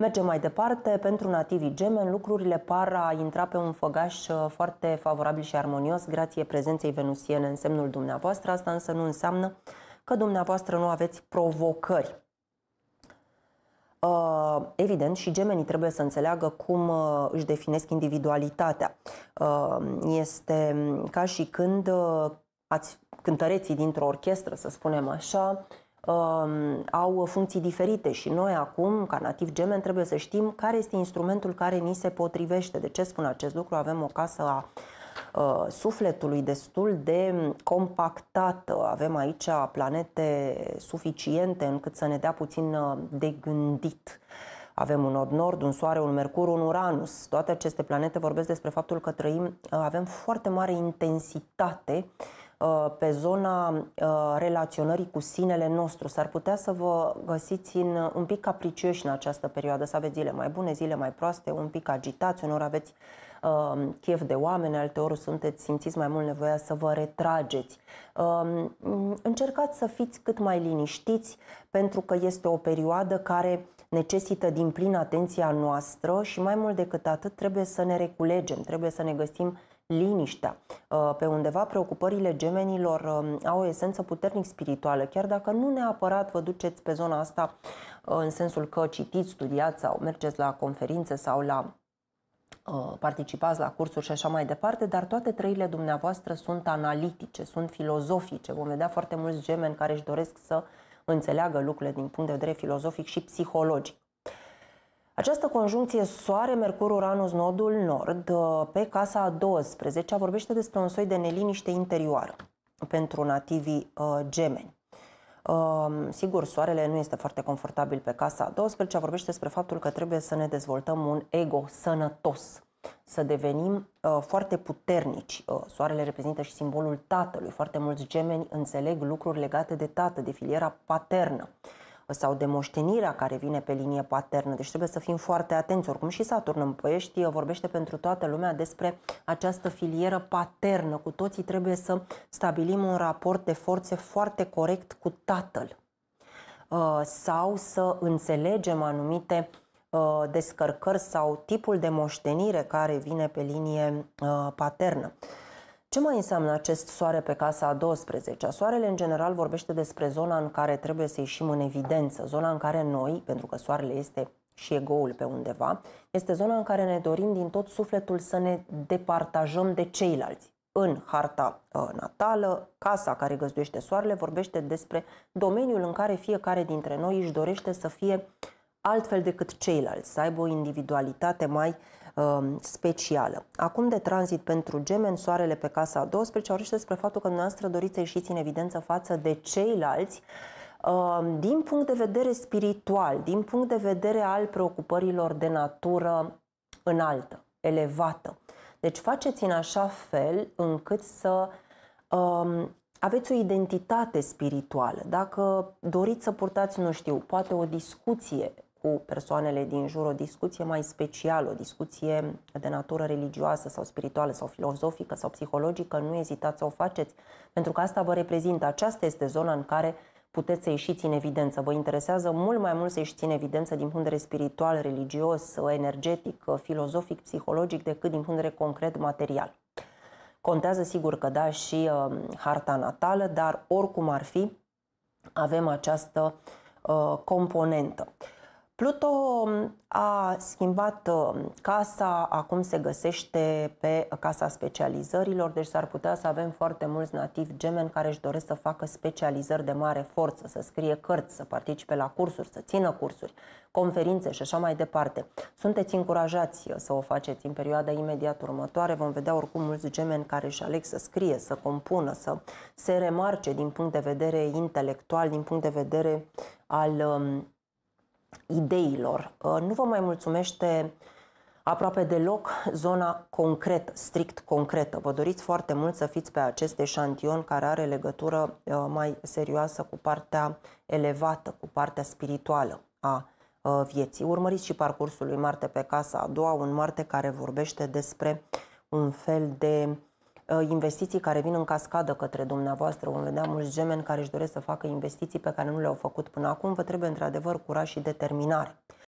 Mergem mai departe, pentru nativii gemen lucrurile par a intra pe un făgaș uh, foarte favorabil și armonios grație prezenței venusiene în semnul dumneavoastră, asta însă nu înseamnă că dumneavoastră nu aveți provocări. Uh, evident, și gemenii trebuie să înțeleagă cum uh, își definesc individualitatea. Este ca și când ați cântăreții dintr-o orchestră, să spunem așa, Um, au funcții diferite și noi acum, ca nativ gemen, trebuie să știm care este instrumentul care ni se potrivește. De ce spun acest lucru? Avem o casă a uh, sufletului destul de compactată. Avem aici planete suficiente încât să ne dea puțin uh, de gândit. Avem un nod nord, un soare, un mercur, un uranus. Toate aceste planete vorbesc despre faptul că trăim, uh, avem foarte mare intensitate Uh, pe zona uh, relaționării cu sinele nostru. S-ar putea să vă găsiți în, uh, un pic capricioși în această perioadă, să aveți zile mai bune, zile mai proaste, un pic agitați, unor aveți chef de oameni, alteori sunteți, simțiți mai mult nevoia să vă retrageți. încercați să fiți cât mai liniștiți pentru că este o perioadă care necesită din plin atenția noastră și mai mult decât atât trebuie să ne reculegem, trebuie să ne găsim liniștea. Uh, pe undeva preocupările gemenilor um, au o esență puternic spirituală, chiar dacă nu neapărat vă duceți pe zona asta uh, în sensul că citiți, studiați sau mergeți la conferințe sau la uh, participați la cursuri și așa mai departe, dar toate treile dumneavoastră sunt analitice, sunt filozofice. Vom vedea foarte mulți gemeni care își doresc să înțeleagă lucrurile din punct de vedere filozofic și psihologic. Această conjuncție Soare-Mercur-Uranus-Nodul Nord uh, pe casa a 12 vorbește despre un soi de neliniște interioară pentru nativii uh, gemeni. Uh, sigur, soarele nu este foarte confortabil pe casa a 12 vorbește despre faptul că trebuie să ne dezvoltăm un ego sănătos, să devenim uh, foarte puternici. Uh, soarele reprezintă și simbolul tatălui. Foarte mulți gemeni înțeleg lucruri legate de tată, de filiera paternă. Uh, sau de moștenirea care vine pe linie paternă. Deci trebuie să fim foarte atenți. Oricum și Saturn în Păiești vorbește pentru toată lumea despre această filieră paternă. Cu toții trebuie să stabilim un raport de forțe foarte corect cu tatăl uh, sau să înțelegem anumite uh, descărcări sau tipul de moștenire care vine pe linie uh, paternă. Ce mai înseamnă acest soare pe casa a 12-a? Soarele, în general, vorbește despre zona în care trebuie să ieșim în evidență, zona în care noi, pentru că soarele este și egoul pe undeva, este zona în care ne dorim din tot sufletul să ne departajăm de ceilalți. În harta uh, natală, casa care găzduiește soarele vorbește despre domeniul în care fiecare dintre noi își dorește să fie uh, altfel decât ceilalți, să aibă o individualitate mai uh, specială. Acum de tranzit pentru gemeni, soarele pe casa a 12 orice despre faptul că dumneavoastră doriți să ieșiți în evidență față de ceilalți uh, din punct de vedere spiritual, din punct de vedere al preocupărilor de natură înaltă, elevată. Deci faceți în așa fel încât să um, uh, aveți o identitate spirituală. Dacă doriți să purtați, nu știu, poate o discuție cu persoanele din jur o discuție mai specială, o discuție de natură religioasă sau spirituală sau filozofică sau psihologică, nu ezitați să o faceți, pentru că asta vă reprezintă. Aceasta este zona în care puteți să ieșiți în evidență. Vă interesează mult mai mult să ieșiți în evidență din punct de vedere spiritual, religios, energetic, filozofic, psihologic, decât din punct de vedere concret, material. Contează sigur că da și uh, harta natală, dar oricum ar fi, avem această uh, componentă. Uh, Pluto mm, a schimbat mm, casa, acum se găsește pe casa specializărilor, deci s-ar putea să avem foarte mulți nativi gemeni care își doresc să facă specializări de mare forță, să scrie cărți, să participe la cursuri, să țină cursuri, conferințe și așa mai departe. Sunteți încurajați să o faceți în perioada imediat următoare. Vom vedea oricum mulți gemeni care își aleg să scrie, să compună, să se remarce din punct de vedere intelectual, din punct de vedere al mm, ideilor. Uh, nu vă mai mulțumește aproape deloc zona concret, strict concretă. Vă doriți foarte mult să fiți pe acest eșantion care are legătură uh, mai serioasă cu partea elevată, cu partea spirituală a uh, vieții. Urmăriți și parcursul lui Marte pe casa a doua, un Marte care vorbește despre un fel de Uh, investiții care vin în cascadă către dumneavoastră. Vom vedea mulți gemeni care își doresc să facă investiții pe care nu le-au făcut până acum. Vă trebuie într-adevăr curaj și determinare.